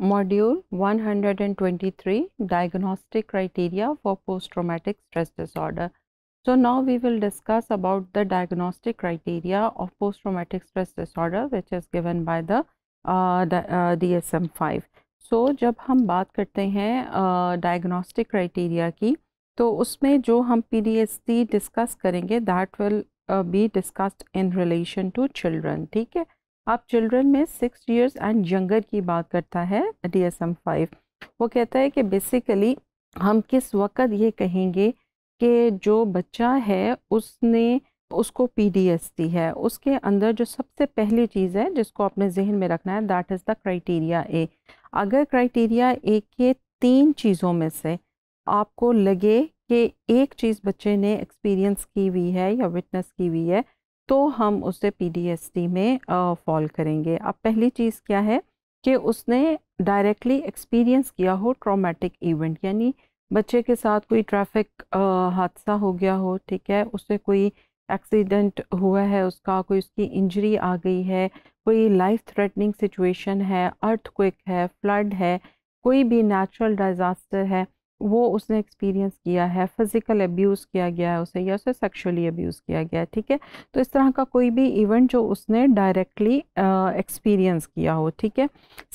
Module 123 Diagnostic Criteria for Post Traumatic Stress Disorder. So, now we will discuss about the diagnostic criteria of post traumatic stress disorder, which is given by the D S M five so जब हम बात करते हैं diagnostic criteria की तो उसमें जो हम P D S C discuss करेंगे that will be discussed in relation to children ठीक है आप चिल्ड्रन में सिक्स ईयर्स एंड यंगर की बात करता है डी एस एम फाइव वो कहता है कि बेसिकली हम किस वक्त ये कहेंगे कि जो बच्चा है उसने उसको पी डी एस टी है उसके अंदर जो सबसे पहली चीज़ है जिसको अपने जहन में रखना है that is the criteria A अगर क्राइटेरिया ए के तीन चीज़ों में से आपको लगे कि एक चीज़ बच्चे ने एक्सपीरियंस की हुई है या विटनेस की हुई है तो हम उसे पी में फॉल करेंगे अब पहली चीज़ क्या है कि उसने डायरेक्टली एक्सपीरियंस किया हो ट्रॉमेटिक इवेंट यानी बच्चे के साथ कोई ट्रैफिक हादसा हो गया हो ठीक है उससे कोई एक्सीडेंट हुआ है उसका कोई उसकी इंजरी आ गई है कोई लाइफ थ्रेटनिंग सिचुएशन है अर्थ क्विक है फ्लड है कोई भी नेचुरल डिज़ास्टर है वो उसने एक्सपीरियंस किया है फिज़िकल अब्यूज़ किया गया है उसे या उसे सेक्शुअली अब्यूज़ किया गया है ठीक है तो इस तरह का कोई भी इवेंट जो उसने डायरेक्टली एक्सपीरियंस किया हो ठीक है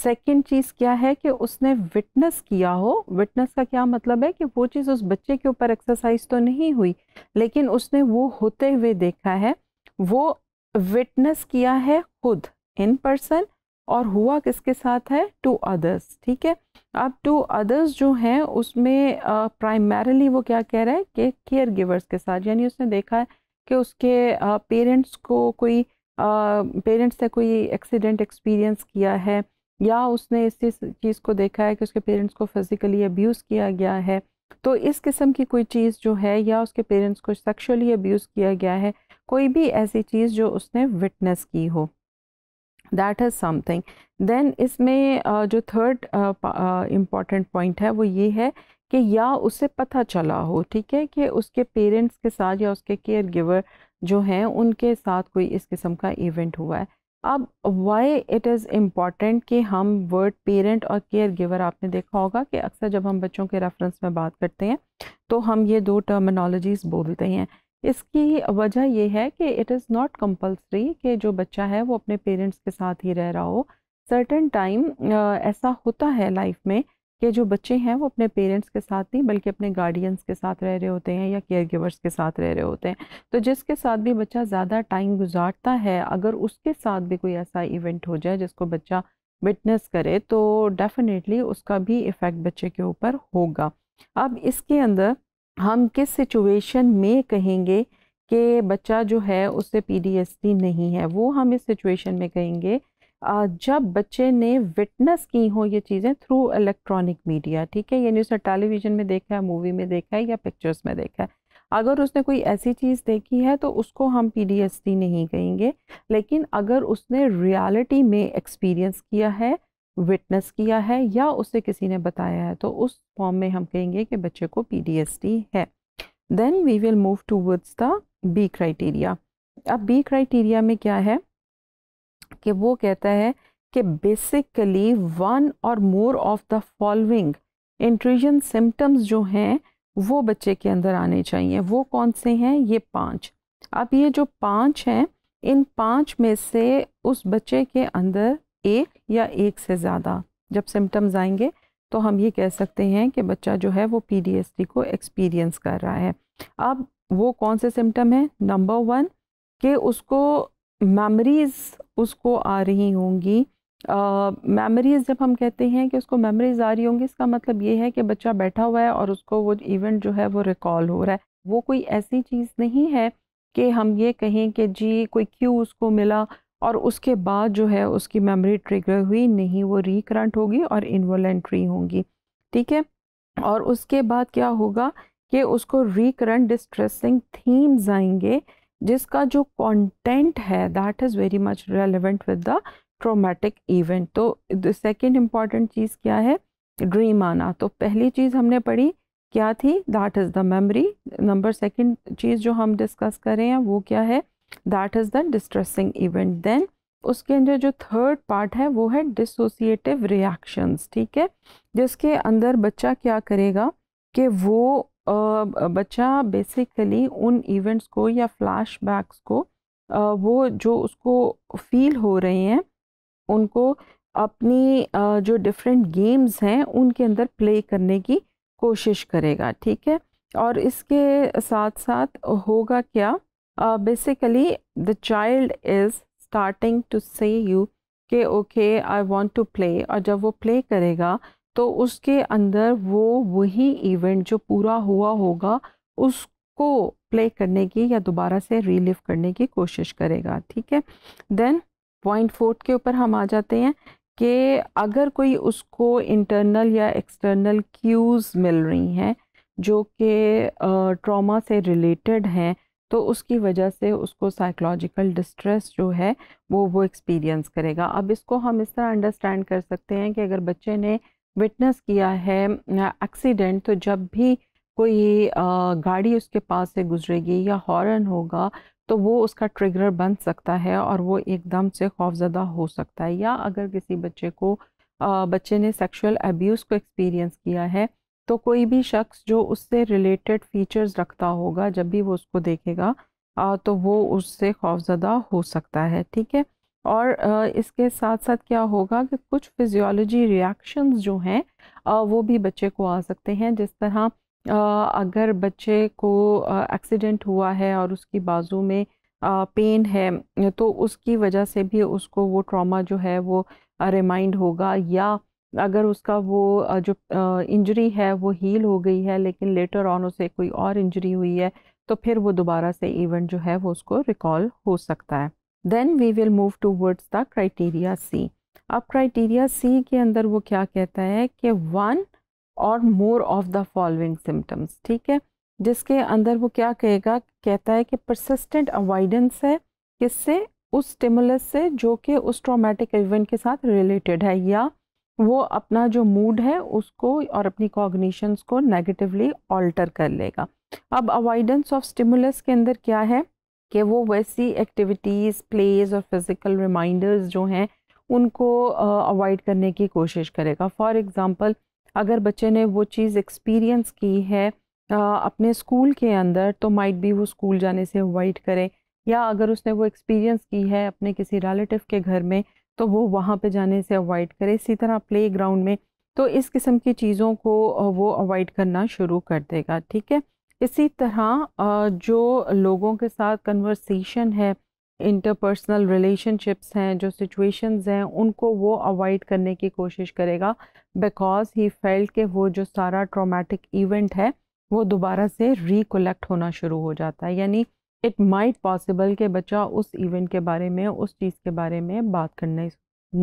सेकंड चीज़ क्या है कि उसने विटनेस किया हो विटनेस का क्या मतलब है कि वो चीज़ उस बच्चे के ऊपर एक्सरसाइज तो नहीं हुई लेकिन उसने वो होते हुए देखा है वो विटनेस किया है खुद इन पर्सन और हुआ किसके साथ है टू अदर्स ठीक है अब टू अदर्स जो हैं उसमें प्राइमरली वो क्या कह रहा है कि केयर गिवर्स के साथ यानी उसने देखा है कि उसके पेरेंट्स को कोई पेरेंट्स से कोई एक्सीडेंट एक्सपीरियंस किया है या उसने इस चीज़ को देखा है कि उसके पेरेंट्स को फिज़िकली अब्यूज़ किया गया है तो इस किस्म की कोई चीज़ जो है या उसके पेरेंट्स को सेक्शुअली अब्यूज़ किया गया है कोई भी ऐसी चीज़ जो उसने विटनेस की हो दैट इज़ समथिंग देन इसमें जो थर्ड इम्पॉर्टेंट पॉइंट है वो ये है कि या उसे पता चला हो ठीक है कि उसके पेरेंट्स के साथ या उसके केयर गिवर जो हैं उनके साथ कोई इस किस्म का इवेंट हुआ है अब वाई इट इज़ इम्पॉर्टेंट कि हम वर्ड पेरेंट और केयर गिवर आपने देखा होगा कि अक्सर जब हम बच्चों के रेफरेंस में बात करते हैं तो हम ये दो टर्मिनोलॉजीज़ बोलते हैं इसकी वजह यह है कि इट इज़ नॉट कंपलसरी कि जो बच्चा है वो अपने पेरेंट्स के साथ ही रह रहा हो सर्टन टाइम ऐसा होता है लाइफ में कि जो बच्चे हैं वो अपने पेरेंट्स के साथ नहीं बल्कि अपने गार्डियंस के साथ रह रहे होते हैं या केयर गिवर्स के साथ रह रहे होते हैं तो जिसके साथ भी बच्चा ज़्यादा टाइम गुजारता है अगर उसके साथ भी कोई ऐसा इवेंट हो जाए जिसको बच्चा विटनेस करे तो डेफिनेटली उसका भी इफ़ेक्ट बच्चे के ऊपर होगा अब इसके अंदर हम किस सिचुएशन में कहेंगे कि बच्चा जो है उससे पी नहीं है वो हम इस सिचुएशन में कहेंगे जब बच्चे ने विटनेस की हो ये चीज़ें थ्रू इलेक्ट्रॉनिक मीडिया ठीक है यानी उसने टेलीविज़न में देखा है मूवी में देखा है या पिक्चर्स में देखा है अगर उसने कोई ऐसी चीज़ देखी है तो उसको हम पीडीएसडी नहीं कहेंगे लेकिन अगर उसने रियलिटी में एक्सपीरियंस किया है विटनेस किया है या उसे किसी ने बताया है तो उस फॉर्म में हम कहेंगे कि बच्चे को पी है then we will move towards the B criteria अब बी क्राइटेरिया में क्या है कि वो कहता है कि basically one or more of the following intrusion symptoms जो हैं वो बच्चे के अंदर आने चाहिए वो कौन से हैं ये पांच अब ये जो पांच हैं इन पांच में से उस बच्चे के अंदर एक या एक से ज़्यादा जब सिम्टम्स आएंगे तो हम ये कह सकते हैं कि बच्चा जो है वो पी को एक्सपीरियंस कर रहा है अब वो कौन से सिम्टम हैं नंबर वन कि उसको मेमोरीज़ उसको आ रही होंगी मेमोरीज़ uh, जब हम कहते हैं कि उसको मेमोरीज आ रही होंगी इसका मतलब ये है कि बच्चा बैठा हुआ है और उसको वो इवेंट जो है वो रिकॉल हो रहा है वो कोई ऐसी चीज़ नहीं है कि हम ये कहें कि जी कोई क्यू उसको मिला और उसके बाद जो है उसकी मेमोरी ट्रिगर हुई नहीं वो रिकरंट होगी और इन्वोलेंट्री होंगी ठीक है और उसके बाद क्या होगा कि उसको रिकरंट डिस्ट्रेसिंग थीम्स आएंगे जिसका जो कंटेंट है that is very much relevant with the traumatic event तो सेकेंड इम्पॉर्टेंट चीज़ क्या है ड्रीम आना तो पहली चीज़ हमने पढ़ी क्या थी that is the memory number second चीज़ जो हम डिस्कस करें वो क्या है that is the distressing event then उसके अंदर जो थर्ड पार्ट है वो है डिसोसिएटिव रिएक्शंस ठीक है जिसके अंदर बच्चा क्या करेगा कि वो बच्चा बेसिकली उन इवेंट्स को या फ्लैशबैक्स को वो जो उसको फील हो रहे हैं उनको अपनी जो डिफरेंट गेम्स हैं उनके अंदर प्ले करने की कोशिश करेगा ठीक है और इसके साथ साथ होगा क्या uh, basically the child is starting to say you कि okay I want to play और जब वो प्ले करेगा तो उसके अंदर वो वही इवेंट जो पूरा हुआ होगा उसको प्ले करने की या दोबारा से रीलिव करने की कोशिश करेगा ठीक है देन पॉइंट फोर्थ के ऊपर हम आ जाते हैं कि अगर कोई उसको इंटरनल या एक्सटर्नल क्यूज़ मिल रही हैं जो कि ट्रॉमा uh, से रिलेटेड हैं तो उसकी वजह से उसको साइकोलॉजिकल डिस्ट्रेस जो है वो वो एक्सपीरियंस करेगा अब इसको हम इस तरह अंडरस्टैंड कर सकते हैं कि अगर बच्चे ने विटनेस किया है एक्सीडेंट तो जब भी कोई गाड़ी उसके पास से गुजरेगी या हॉर्न होगा तो वो उसका ट्रिगर बन सकता है और वो एकदम से खौफजदा हो सकता है या अगर किसी बच्चे को बच्चे ने सेक्सुअल अब्यूज़ को एक्सपीरियंस किया है तो कोई भी शख्स जो उससे रिलेटेड फीचर्स रखता होगा जब भी वो उसको देखेगा तो वो उससे खौफजदा हो सकता है ठीक है और इसके साथ साथ क्या होगा कि कुछ फिजियोलॉजी रिएक्शंस जो हैं वो भी बच्चे को आ सकते हैं जिस तरह अगर बच्चे को एक्सीडेंट हुआ है और उसकी बाजू में पेन है तो उसकी वजह से भी उसको वो ट्रॉमा जो है वो रिमाइंड होगा या अगर उसका वो जो इंजरी है वो हील हो गई है लेकिन लेटर ऑन उसे कोई और इंजरी हुई है तो फिर वो दोबारा से इवेंट जो है वो उसको रिकॉल हो सकता है then we will move towards the criteria C अब क्राइटेरिया सी के अंदर वो क्या कहता है कि one or more of the following symptoms ठीक है जिसके अंदर वो क्या कहेगा कहता है कि परसिस्टेंट अवॉइडेंस है किससे उस स्टिमुलस से जो कि उस ट्रोमेटिक इवेंट के साथ रिलेटेड है या वो अपना जो मूड है उसको और अपनी कॉग्निशंस को नेगेटिवली ऑल्टर कर लेगा अब अवॉइडेंस ऑफ स्टिमुलस के अंदर क्या है कि वो वैसी एक्टिविटीज़ प्लेस और फिज़िकल रिमाइंडर्स जो हैं उनको अवॉइड uh, करने की कोशिश करेगा फॉर एग्ज़ाम्पल अगर बच्चे ने वो चीज़ एक्सपीरियंस की है uh, अपने स्कूल के अंदर तो माइट भी वो स्कूल जाने से अवॉइड करें या अगर उसने वो एक्सपीरियंस की है अपने किसी रिलेटिव के घर में तो वो वहाँ पे जाने से अवॉइड करे इसी तरह प्ले ग्राउंड में तो इस किस्म की चीज़ों को वो अवॉइड करना शुरू कर देगा ठीक है इसी तरह जो लोगों के साथ कन्वर्सेशन है इंटरपर्सनल रिलेशनशिप्स हैं जो सिचुएशंस हैं उनको वो अवॉइड करने की कोशिश करेगा बिकॉज ही फेल्ट के वो जो सारा ट्रामेटिक इवेंट है वो दोबारा से रिकोलेक्ट होना शुरू हो जाता है यानी इट माइट पॉसिबल कि बच्चा उस इवेंट के बारे में उस चीज़ के बारे में बात करना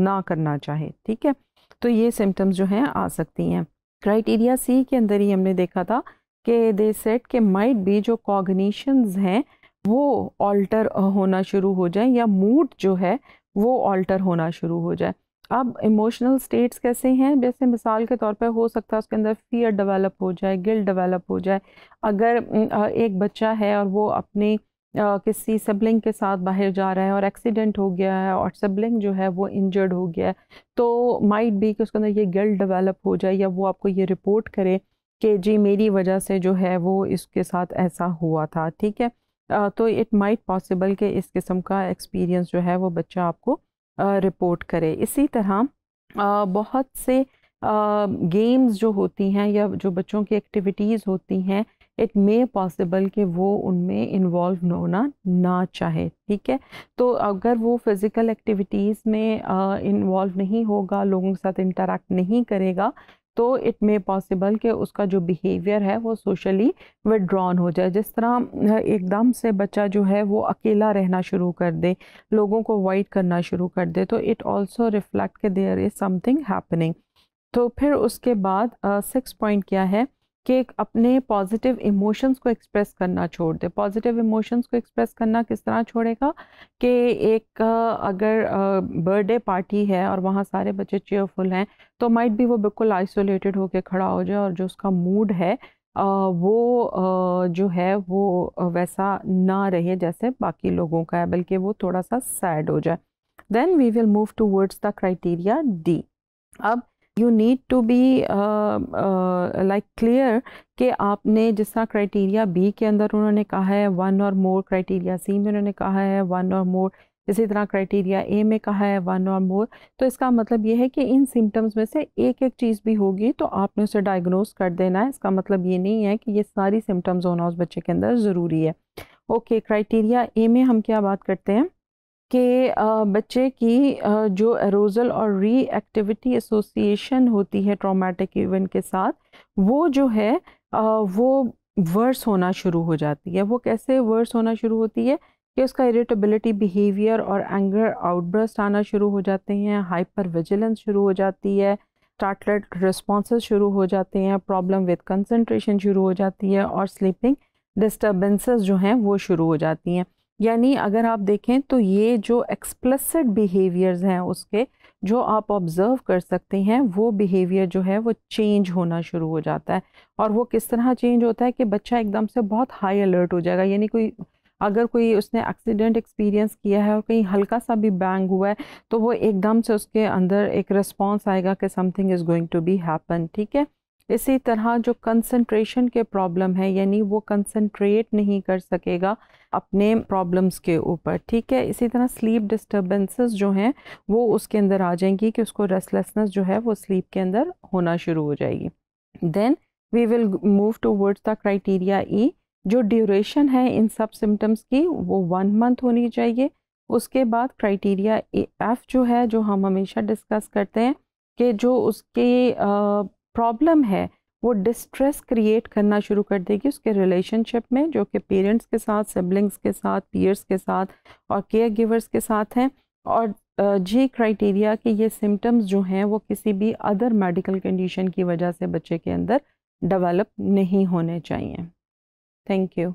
ना करना चाहे ठीक है तो ये सिम्टम्स जो हैं आ सकती हैं क्राइटेरिया सी के अंदर ही हमने देखा था कि दे सेट के माइट भी जो कॉग्निशंस हैं वो ऑल्टर होना शुरू हो जाए या मूड जो है वो ऑल्टर होना शुरू हो जाए अब इमोशनल स्टेट्स कैसे हैं जैसे मिसाल के तौर पे हो सकता है उसके अंदर फियर डेवलप हो जाए गिल डेवलप हो जाए अगर एक बच्चा है और वो अपने किसी सिबलिंग के साथ बाहर जा रहा है और एक्सीडेंट हो गया है और सिबलिंग जो है वो इंजर्ड हो गया है तो माइट बी कि उसके अंदर ये गिल्ट डेवलप हो जाए या वो आपको ये रिपोर्ट करे कि जी मेरी वजह से जो है वो इसके साथ ऐसा हुआ था ठीक है तो इट माइट पॉसिबल कि इस किस्म का एक्सपीरियंस जो है वो बच्चा आपको रिपोर्ट करे इसी तरह बहुत से गेम्स जो होती हैं या जो बच्चों की एक्टिविटीज़ होती हैं इट मे पॉसिबल कि वो उनमें इन्वॉल्व होना ना चाहे ठीक है तो अगर वो फ़िज़िकल एक्टिविटीज़ में इन्वॉल्व नहीं होगा लोगों के साथ इंटरेक्ट नहीं करेगा तो इट मे पॉसिबल कि उसका जो बिहेवियर है वो सोशली विड्रॉन हो जाए जिस तरह एकदम से बच्चा जो है वो अकेला रहना शुरू कर दे लोगों को अवॉइड करना शुरू कर दे तो इट ऑल्सो रिफ्लेक्ट के देयर इज़ समथिंग हैपनिंग तो फिर उसके बाद सिक्स uh, पॉइंट क्या है कि अपने पॉजिटिव इमोशंस को एक्सप्रेस करना छोड़ दे पॉजिटिव इमोशंस को एक्सप्रेस करना किस तरह छोड़ेगा कि एक अगर बर्थडे पार्टी है और वहाँ सारे बच्चे चेयरफुल हैं तो माइट भी वो बिल्कुल आइसोलेटेड होकर खड़ा हो जाए और जो उसका मूड है वो जो है वो वैसा ना रहे जैसे बाकी लोगों का है बल्कि वो थोड़ा सा सैड हो जाए then we will move to the criteria D अब you need to be like clear कि आपने जिस तरह क्राइटेरिया बी के अंदर उन्होंने कहा है वन और मोर क्राइटेरिया सी में उन्होंने कहा है वन और मोर इसी तरह क्राइटेरिया ए में कहा है वन और मोर तो इसका मतलब ये है कि इन सिम्टम्स में से एक एक चीज़ भी होगी तो आपने उसे डायग्नोज कर देना है इसका मतलब ये नहीं है कि ये सारी सिम्टम्स होना उस बच्चे के अंदर ज़रूरी है ओके क्राइटेरिया ए में हम क्या बात करते हैं कि बच्चे की जो एरोजल और री एक्टिविटी एसोसिएशन होती है ट्रॉमेटिक इवेंट के साथ वो जो है वो वर्स होना शुरू हो जाती है वो कैसे वर्स होना शुरू होती है कि उसका इरिटेबिलिटी बिहेवियर और एंगर आउटब्रस्ट आना शुरू हो जाते हैं हाइपर विजिलेंस शुरू हो जाती है स्टार्टलेट रिस्पॉन्स शुरू हो जाते हैं प्रॉब्लम विद कंसनट्रेशन शुरू हो जाती है और स्लीपिंग डिस्टर्बेंसेस जो हैं वो शुरू हो जाती हैं यानी अगर आप देखें तो ये जो एक्सप्लसड बिहेवियर्स हैं उसके जो आप ऑब्ज़र्व कर सकते हैं वो बिहेवियर जो है वो चेंज होना शुरू हो जाता है और वो किस तरह चेंज होता है कि बच्चा एकदम से बहुत हाई अलर्ट हो जाएगा यानी कोई अगर कोई उसने एक्सीडेंट एक्सपीरियंस किया है और कहीं हल्का सा भी बैंग हुआ है तो वो एकदम से उसके अंदर एक रिस्पॉन्स आएगा कि something is going to be happen ठीक है इसी तरह जो कंसंट्रेशन के प्रॉब्लम है यानी वो कंसंट्रेट नहीं कर सकेगा अपने प्रॉब्लम्स के ऊपर ठीक है इसी तरह स्लीप डिस्टर्बेंसेस जो हैं वो उसके अंदर आ जाएंगी कि उसको रेस्टलेसनेस जो है वो स्लीप के अंदर होना शुरू हो जाएगी then we will move towards the criteria E जो ड्यूरेशन है इन सब सिम्टम्स की वो वन मंथ होनी चाहिए उसके बाद क्राइटेरिया एफ जो है जो हम हमेशा डिस्कस करते हैं कि जो उसके प्रॉब्लम है वो डिस्ट्रेस क्रिएट करना शुरू कर देगी उसके रिलेशनशिप में जो कि पेरेंट्स के साथ सिबलिंग्स के साथ पीयर्स के साथ और केयर गिवर्स के साथ हैं और जी क्राइटेरिया के ये सिम्टम्स जो हैं वो किसी भी अदर मेडिकल कंडीशन की वजह से बच्चे के अंदर डेवलप नहीं होने चाहिए थैंक यू